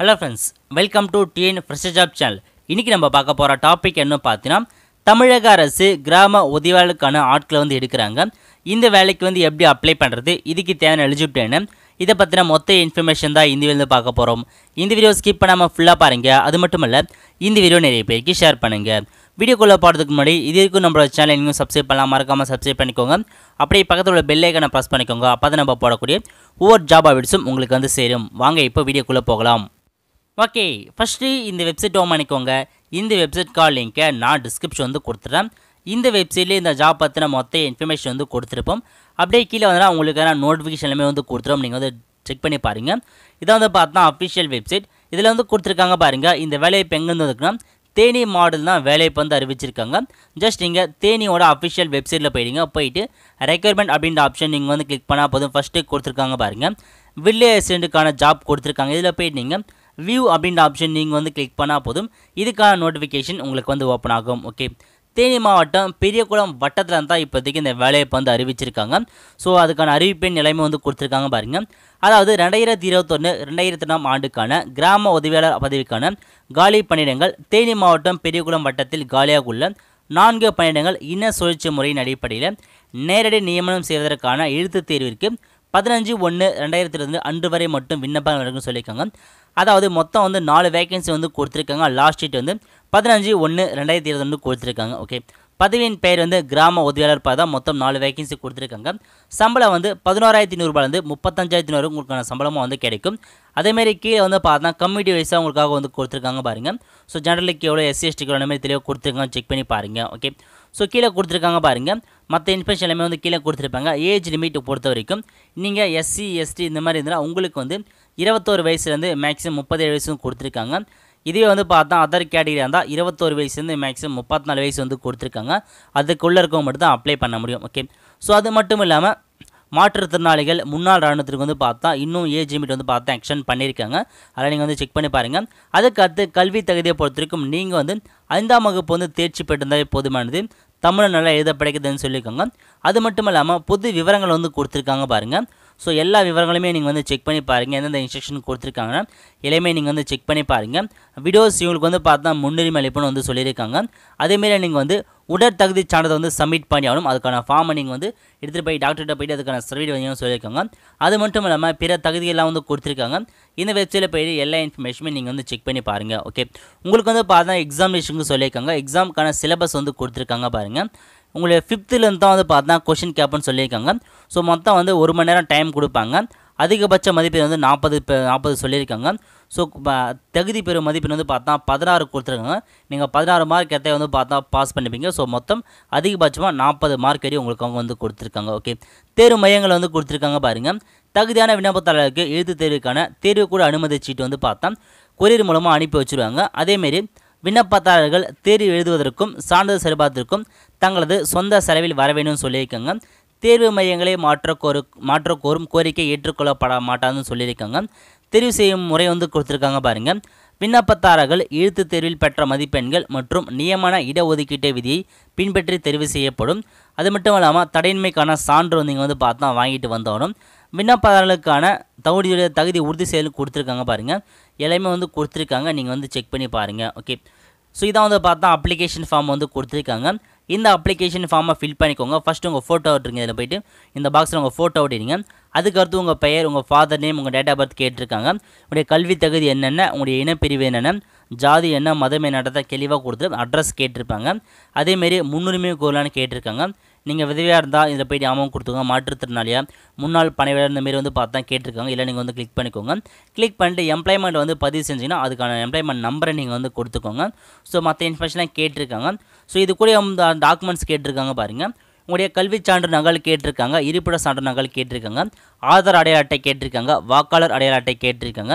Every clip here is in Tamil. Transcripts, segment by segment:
hello friends welcome to TN fresh job channel இன்றைக்கி நம்ம பார்க்க போகிற டாபிக் என்ன பார்த்தீங்கன்னா தமிழக அரசு கிராம உதவியாளருக்கான ஆட்களை வந்து எடுக்கிறாங்க இந்த வேலைக்கு வந்து எப்படி அப்ளை பண்ணுறது இதுக்கு தேவையான என்ன இதை பற்றின மொத்த இன்ஃபர்மேஷன் தான் இந்த வீடியோ பார்க்க போகிறோம் இந்த வீடியோ ஸ்கிப் பண்ணாமல் ஃபுல்லாக பாருங்கள் அது மட்டும் இல்லை இந்த வீடியோ நிறைய பேருக்கு ஷேர் பண்ணுங்கள் வீடியோக்குள்ளே போடுறதுக்கு முன்னாடி இது வரைக்கும் நம்மளோட சேனல் இன்னும் சப்ஸ்கிரைப் பண்ணலாம் மறக்காமல் சப்ஸ்கிரைப் பண்ணிக்கோங்க அப்படியே பக்கத்தில் உள்ள பெல்லைக்கனை ப்ரெஸ் பண்ணிக்கோங்க அப்போ தான் நம்ம போடக்கூடிய ஒவ்வொரு ஜாப் அப்டேட்ஸும் உங்களுக்கு வந்து சேரும் வாங்க இப்போ வீடியோக்குள்ளே போகலாம் ஓகே ஃபஸ்ட்டு இந்த வெப்சைட் ஓம் அனுக்கோங்க இந்த வெப்சைட் கால் லிங்க்கை நான் டிஸ்கிரிப்ஷன் வந்து கொடுத்துட்றேன் இந்த வெப்சைட்லேயே இந்த ஜாப் பற்றின மொத்த இன்ஃபர்மேஷன் வந்து கொடுத்துருப்போம் அப்படியே கீழே வந்து உங்களுக்கான நோட்டிஃபிகேஷன் எல்லாமே வந்து கொடுத்துரும் நீங்கள் வந்து செக் பண்ணி பாருங்கள் இதை வந்து பார்த்தா அஃபிஷியல் வெப்சைட் இதில் வந்து கொடுத்துருக்காங்க பாருங்கள் இந்த இப்போ எங்கேருந்து வந்துருக்குன்னா தேனி மாடல் தான் வேலைவாய்ப்பு வந்து அறிவிச்சிருக்காங்க ஜஸ்ட் நீங்கள் தேனியோட அஃபிஷியல் வெப்சைட்டில் போயிடுங்க போயிட்டு ரெக்யர்மெண்ட் அப்படின்ற ஆப்ஷன் நீங்கள் வந்து கிளிக் பண்ணால் போதும் ஃபஸ்ட்டு கொடுத்துருக்காங்க பாருங்கள் வில்லேஜ் ரெசிடென்ட்டுக்கான ஜாப் கொடுத்துருக்காங்க இதில் போயிட்டு நீங்கள் வியூ அப்படின்ற ஆப்ஷன் நீங்கள் வந்து கிளிக் பண்ணால் போதும் இதுக்கான நோட்டிஃபிகேஷன் உங்களுக்கு வந்து ஓப்பன் ஆகும் ஓகே தேனி மாவட்டம் பெரியகுளம் வட்டத்தில் தான் இப்போதைக்கு இந்த வேலைவாய்ப்பு வந்து அறிவிச்சிருக்காங்க ஸோ அதுக்கான அறிவிப்பின் நிலைமை வந்து கொடுத்துருக்காங்க பாருங்கள் அதாவது ரெண்டாயிரத்தி இருபத்தொன்று ரெண்டாயிரத்தி ஒன்றாம் ஆண்டுக்கான கிராம உதவியாளர் பதவிக்கான காலி பணியிடங்கள் தேனி மாவட்டம் பெரியகுளம் வட்டத்தில் காலியாக உள்ள நான்கு பணியிடங்கள் இன சுழற்சி முறையின் அடிப்படையில் நேரடி நியமனம் செய்வதற்கான எழுத்துத் தேர்விற்கு பதினஞ்சு ஒன்று ரெண்டாயிரத்தி இருந்து அன்று வரை மட்டும் விண்ணப்பம் நடக்கும்னு சொல்லியிருக்காங்க அதாவது மொத்தம் வந்து நாலு வேகன்சி வந்து கொடுத்துருக்காங்க லாஸ்ட் டேட் வந்து பதினஞ்சு ஒன்று ரெண்டாயிரத்தி இருபது ஒன்று கொடுத்துருக்காங்க ஓகே பதவியின் பெயர் வந்து கிராம உதவியாளர் தான் மொத்தம் நாலு வேகன்சி கொடுத்துருக்காங்க சம்பளம் வந்து பதினோராயிரத்தி நூறுபாலேருந்து முப்பத்தஞ்சாயிரத்தி நூறு உங்களுக்கான சம்பளமும் வந்து கிடைக்கும் அதேமாரி கீழே வந்து பார்த்தா கம்யூனிட்டி வைஸாக உங்களுக்காக வந்து கொடுத்துருக்காங்க பாருங்கள் ஸோ ஜெனரலுக்கு எவ்வளோ எஸ்சி எஸ்டிக்கு எவ்வளோ மாதிரி தெளிவாக கொடுத்துருக்காங்க செக் பண்ணி பாருங்கள் ஓகே ஸோ கீழே கொடுத்துருக்காங்க பாருங்கள் மற்ற இன்ஃபர்மேஷன் எல்லாமே வந்து கீழே கொடுத்துருப்பாங்க ஏஜ் லிமிட் பொறுத்த வரைக்கும் நீங்கள் எஸ்சி எஸ்டி இந்த மாதிரி இருந்தால் உங்களுக்கு வந்து இருபத்தோரு வயசுலேருந்து மேக்ஸிமம் முப்பது வயசும் கொடுத்துருக்காங்க இதுவே வந்து பார்த்தா அதர் கேட்டகரியாக இருந்தால் இருபத்தோரு வயசுலேருந்து மேக்ஸிமம் முப்பத்தி நாலு வயசு வந்து கொடுத்துருக்காங்க அதுக்குள்ளே இருக்கவங்க மட்டும் தான் அப்ளை பண்ண முடியும் ஓகே ஸோ அது மட்டும் இல்லாமல் மாற்றுத்திறனாளிகள் முன்னாள் ராணுவத்திற்கு வந்து பார்த்தா இன்னும் ஏஜ் லிமிட் வந்து பார்த்தா எக்ஸ்டெண்ட் பண்ணியிருக்காங்க அதை நீங்கள் வந்து செக் பண்ணி பாருங்கள் அதுக்கடுத்து கல்வி தகுதியை பொறுத்திருக்கும் நீங்கள் வந்து ஐந்தாம் வகுப்பு வந்து தேர்ச்சி பெற்றிருந்தாலே போதுமானது தமிழ் நல்லா எழுத படைக்குதுன்னு சொல்லியிருக்காங்க அது மட்டும் இல்லாமல் புது விவரங்கள் வந்து கொடுத்துருக்காங்க பாருங்கள் ஸோ எல்லா விவரங்களுமே நீங்கள் வந்து செக் பண்ணி பாருங்கள் எந்தெந்த இன்ஸ்ட்ரக்ஷன் கொடுத்துருக்காங்கன்னா எல்லாமே நீங்கள் வந்து செக் பண்ணி பாருங்கள் வீடியோஸ் இவங்களுக்கு வந்து பார்த்தா முன்னுரிமை அளிப்புன்னு வந்து சொல்லியிருக்காங்க அதேமாரி நீங்கள் வந்து உடற்தகுதி சான்றதை வந்து சப்மிட் பண்ணி ஆகணும் அதுக்கான ஃபார்மை நீங்கள் வந்து எடுத்துகிட்டு போய் டாக்டர்கிட்ட போய்ட்டு அதுக்கான சர்டிஃபிகேட் வந்து சொல்லியிருக்காங்க அது மட்டும் இல்லாமல் பிற தகுதியெல்லாம் வந்து கொடுத்துருக்காங்க இந்த வெப்சைட்டில் போய் எல்லா இன்ஃபர்மேஷனுமே நீங்கள் வந்து செக் பண்ணி பாருங்கள் ஓகே உங்களுக்கு வந்து பார்த்தா எக்ஸாமினேஷனுக்கு சொல்லியிருக்காங்க எக்ஸாமுக்கான சிலபஸ் வந்து கொடுத்துருக்காங்க பாருங்கள் உங்களுடைய ஃபிஃப்த்துலேருந்து தான் வந்து பார்த்தா கொஷின் கேப்புன்னு சொல்லியிருக்காங்க ஸோ மொத்தம் வந்து ஒரு மணி நேரம் டைம் கொடுப்பாங்க அதிகபட்ச மதிப்பெண் வந்து நாற்பது நாற்பது சொல்லியிருக்காங்க ஸோ தகுதி பெறும் மதிப்பெண் வந்து பார்த்தா பதினாறு கொடுத்துருக்காங்க நீங்கள் பதினாறு மார்க் எத்தையும் வந்து பார்த்தா பாஸ் பண்ணிப்பீங்க ஸோ மொத்தம் அதிகபட்சமாக நாற்பது மார்க் வரையும் உங்களுக்கு அவங்க வந்து கொடுத்துருக்காங்க ஓகே தேர்வு மையங்கள் வந்து கொடுத்துருக்காங்க பாருங்கள் தகுதியான விண்ணப்பத்தாளர்களுக்கு எழுத்து தேர்வுக்கான தேர்வு கூட அனுமதி சீட்டு வந்து பார்த்தா கொரியர் மூலமாக அனுப்பி வச்சுருவாங்க அதேமாரி விண்ணப்பதாரர்கள் தேர்வு எழுதுவதற்கும் சான்றிதழ் சரிபார்த்திற்கும் தங்களது சொந்த செலவில் வர வேண்டும் சொல்லியிருக்காங்க தேர்வு மையங்களை மாற்ற கோரு கோரும் கோரிக்கை ஏற்றுக்கொள்ளப்பட மாட்டாதுன்னு சொல்லியிருக்காங்க தெரிவு செய்யும் முறை வந்து கொடுத்துருக்காங்க பாருங்கள் விண்ணப்பத்தாரர்கள் எழுத்து தேர்வில் பெற்ற மதிப்பெண்கள் மற்றும் நியமன இடஒதுக்கீட்டு விதியை பின்பற்றி தெரிவு செய்யப்படும் அது மட்டும் இல்லாமல் தடையின்மைக்கான சான்று வந்து இங்கே வந்து பார்த்தா வாங்கிட்டு வந்தோனும் விண்ணப்பதாரர்களுக்கான தகுதியுடைய தகுதி உறுதி செயல் கொடுத்துருக்காங்க பாருங்கள் எல்லாமே வந்து கொடுத்துருக்காங்க நீங்கள் வந்து செக் பண்ணி பாருங்கள் ஓகே ஸோ இதான் வந்து பார்த்தா அப்ளிகேஷன் ஃபார்ம் வந்து கொடுத்துருக்காங்க இந்த அப்ளிகேஷன் ஃபார்மை ஃபில் பண்ணிக்கோங்க ஃபஸ்ட்டு உங்கள் ஃபோட்டோ அவுட்ருங்க இதில் போய்ட்டு இந்த பாக்ஸில் உங்கள் ஃபோட்டோ அவுட்டிடுங்க அதுக்கடுத்து உங்கள் பெயர் உங்கள் ஃபாதர் நேம் உங்கள் டேட் ஆஃப் பர்த் கேட்டிருக்காங்க உங்களுடைய கல்வி தகுதி என்னென்ன உங்களுடைய இனப்பிரிவு என்னென்ன ஜாதி என்ன மதம் நடத்த தெளிவாக கொடுத்து அட்ரஸ் கேட்டிருப்பாங்க அதேமாரி முன்னுரிமை கோரலான்னு கேட்டிருக்காங்க நீங்கள் விதவியாக இருந்தால் இதில் போய்ட்டு அமௌண்ட் கொடுத்துக்கோங்க மாற்றுத்திறனாளியாக முன்னாள் பணியாளர் இந்த மாரி வந்து பார்த்தா கேட்டிருக்காங்க இல்லை நீங்கள் வந்து கிளிக் பண்ணிக்கோங்க கிளிக் பண்ணிட்டு எம்ப்ளாய்மெண்ட் வந்து பதிவு செஞ்சிங்கன்னா அதுக்கான எம்ப்ளாய்மெண்ட் நம்பரை நீங்கள் வந்து கொடுத்துக்கோங்க ஸோ மற்ற இன்ஃபர்மேஷன்லாம் கேட்டிருக்காங்க ஸோ இது கூட டாக்குமெண்ட்ஸ் கேட்டிருக்காங்க பாருங்கள் உங்களுடைய கல்வி சான்று நகல் கேட்டிருக்காங்க இருப்பிட சான்று நகல் கேட்டிருக்காங்க ஆதார் அடையாள அட்டை கேட்டிருக்காங்க வாக்காளர் அடையாள அட்டை கேட்டிருக்காங்க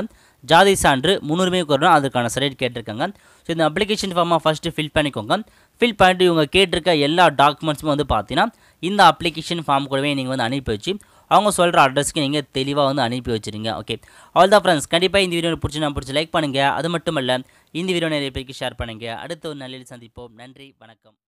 ஜாதி சான்று முன்னுரிமை கோரணும் அதற்கான சர்டிஃபிகேட் கேட்டிருக்காங்க ஸோ இந்த அப்ளிகேஷன் ஃபார்மாக ஃபஸ்ட்டு ஃபில் பண்ணிக்கோங்க ஃபில் பண்ணிட்டு இவங்க கேட்டிருக்க எல்லா டாக்குமெண்ட்ஸுமே வந்து பார்த்தீங்கன்னா இந்த அப்ளிகேஷன் ஃபார்ம் கூடவே நீங்கள் வந்து அனுப்பி வச்சு அவங்க சொல்கிற அட்ரஸ்க்கு நீங்கள் தெளிவாக வந்து அனுப்பி வச்சுருங்க ஓகே அவள் தான் ஃப்ரெண்ட்ஸ் கண்டிப்பாக இந்த வீடியோ பிடிச்சி நான் பிடிச்சி லைக் பண்ணுங்கள் அது மட்டும் இல்லை இந்த வீடியோ நிறைய பேருக்கு ஷேர் பண்ணுங்கள் அடுத்த ஒரு நல்ல சந்திப்போம் நன்றி வணக்கம்